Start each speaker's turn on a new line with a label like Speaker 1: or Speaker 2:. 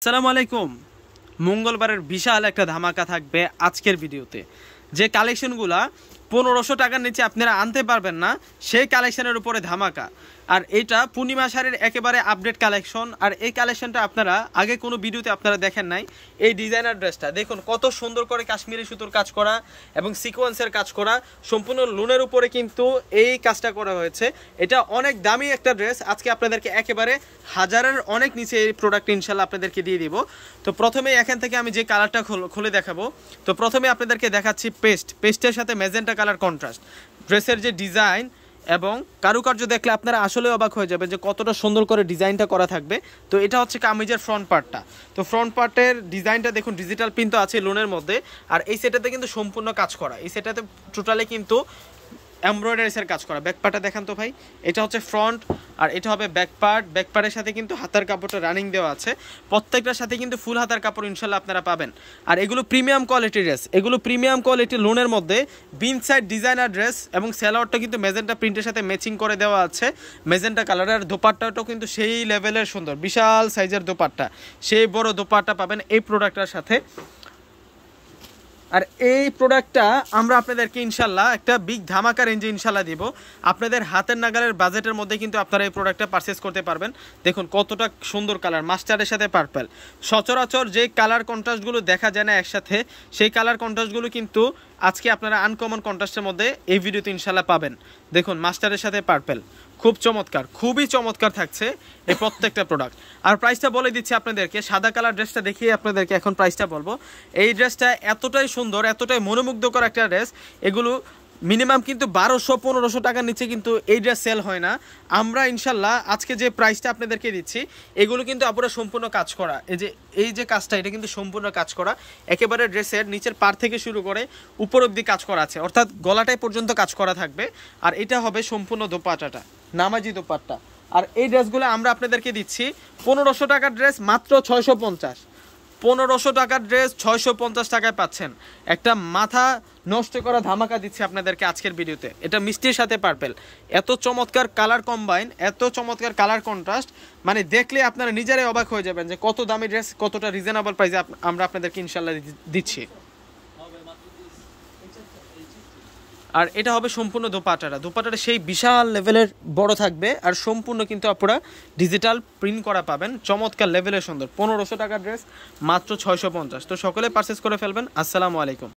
Speaker 1: আসসালামু আলাইকুম মঙ্গলবারের বিশাল একটা ধামাকা থাকবে আজকের ভিডিওতে যে কালেকশনগুলা পনেরোশো টাকার নিচে আপনারা আনতে পারবেন না সেই কালেকশনের উপরে ধামাকা আর এটা পূর্ণিমা সারের একেবারে আপডেট কালেকশন আর এই কালেকশনটা আপনারা আগে কোনো ভিডিওতে আপনারা দেখেন নাই এই ডিজাইনার ড্রেসটা দেখুন কত সুন্দর করে কাশ্মীরি সুতোর কাজ করা এবং সিকোয়েন্সের কাজ করা সম্পূর্ণ লোনের উপরে কিন্তু এই কাজটা করা হয়েছে এটা অনেক দামি একটা ড্রেস আজকে আপনাদেরকে একেবারে হাজারের অনেক নিচে এই প্রোডাক্ট ইনশাল্লাহ আপনাদেরকে দিয়ে দিব তো প্রথমে এখান থেকে আমি যে কালারটা খুলে দেখাবো তো প্রথমে আপনাদেরকে দেখাচ্ছি পেস্ট পেস্টের সাথে মেজেন্টা কালার কন্ট্রাস্ট ড্রেসের যে ডিজাইন এবং কারুকার্য দেখলে আপনারা আসলে অবাক হয়ে যাবেন যে কতটা সুন্দর করে ডিজাইনটা করা থাকবে তো এটা হচ্ছে কামিজের ফ্রন্ট পার্টটা তো ফ্রন্ট পার্টের ডিজাইনটা দেখুন ডিজিটাল পিন তো আছে লোনের মধ্যে আর এই সেটাতে কিন্তু সম্পূর্ণ কাজ করা এই সেটাতে টোটালি কিন্তু এমব্রয়ডারিসের কাজ করা ব্যাক পার্টটা দেখান তো ভাই এটা হচ্ছে ফ্রন্ট আর এটা হবে ব্যাক পার্ট ব্যাক সাথে কিন্তু হাতার কাপড়টা রানিং দেওয়া আছে প্রত্যেকটার সাথে কিন্তু ফুল হাতার কাপড় ইনশাল্লাহ আপনারা পাবেন আর এগুলো প্রিমিয়াম কোয়ালিটির ড্রেস এগুলো প্রিমিয়াম কোয়ালিটির লোনের মধ্যে বিন সাইড ডিজাইনার ড্রেস এবং স্যালোয়ারটা কিন্তু মেজেন্টা প্রিন্টের সাথে ম্যাচিং করে দেওয়া আছে মেজেন্টা কালার আর দোপাট্টাটাও কিন্তু সেই লেভেলের সুন্দর বিশাল সাইজের দোপাট্টা সেই বড় দোপাট্টা পাবেন এই প্রোডাক্টটার সাথে আর এই প্রোডাক্টটা আমরা আপনাদেরকে ইনশাল্লাহ একটা বিগ ধামাকা রেঞ্জে ইনশাল্লাহ দিব আপনাদের হাতের নাগালের বাজেটের মধ্যে কিন্তু আপনারা এই প্রোডাক্টটা পারচেস করতে পারবেন দেখুন কতটা সুন্দর কালার মাস্টারের সাথে পার্পেল সচরাচর যে কালার কন্ট্রাস্টগুলো দেখা যায় না একসাথে সেই কালার কন্ট্রাস্টগুলো কিন্তু আজকে আপনারা আনকমন কন্ট্রাস্টের মধ্যে এই ভিডিওতে ইনশাল্লাহ পাবেন দেখুন মাস্টারের সাথে পার্পেল খুব চমৎকার খুবই চমৎকার থাকছে এই প্রত্যেকটা প্রোডাক্ট আর প্রাইসটা বলে দিচ্ছি আপনাদেরকে সাদা কালার ড্রেসটা দেখিয়ে আপনাদেরকে এখন প্রাইসটা বলবো এই ড্রেসটা এতটাই সুন্দর এতটাই মনোমুগ্ধকর একটা ড্রেস এগুলো মিনিমাম কিন্তু বারোশো পনেরোশো টাকার নিচে কিন্তু এই ড্রেস সেল হয় না আমরা ইনশাল্লাহ আজকে যে প্রাইসটা আপনাদেরকে দিচ্ছি এগুলো কিন্তু আপনারা সম্পূর্ণ কাজ করা এই যে এই যে কাজটা এটা কিন্তু সম্পূর্ণ কাজ করা একেবারে ড্রেসের নিচের পার থেকে শুরু করে উপর অব্দি কাজ করা আছে অর্থাৎ গলাটাই পর্যন্ত কাজ করা থাকবে আর এটা হবে সম্পূর্ণ দোপাটাটা নামাজি দোপাট্টা আর এই ড্রেসগুলো আমরা আপনাদেরকে দিচ্ছি পনেরোশো টাকার ড্রেস মাত্র ছয়শো পঞ্চাশ পনেরোশো টাকার ড্রেস ছয়শো পঞ্চাশ টাকায় পাচ্ছেন একটা মাথা নষ্ট করা ধামাকা দিচ্ছে আপনাদেরকে আজকের ভিডিওতে এটা মিষ্টির সাথে পার্পেল এত চমৎকার কালার কম্বাইন এত চমৎকার কালার কন্ট্রাস্ট মানে দেখলে আপনারা নিজেরাই অবাক হয়ে যাবেন যে কত দামি ড্রেস কতটা রিজনেবল প্রাইসে আমরা আপনাদেরকে ইনশাল্লাহ দিচ্ছি আর এটা হবে সম্পূর্ণ দোপাটারা দোপাটারা সেই বিশাল লেভেলের বড় থাকবে আর সম্পূর্ণ কিন্তু আপনারা ডিজিটাল প্রিন্ট করা পাবেন চমৎকার লেভেলের সুন্দর পনেরোশো টাকার ড্রেস মাত্র ছয়শো পঞ্চাশ তো সকলে পারচেস করে ফেলবেন আসসালামু আলাইকুম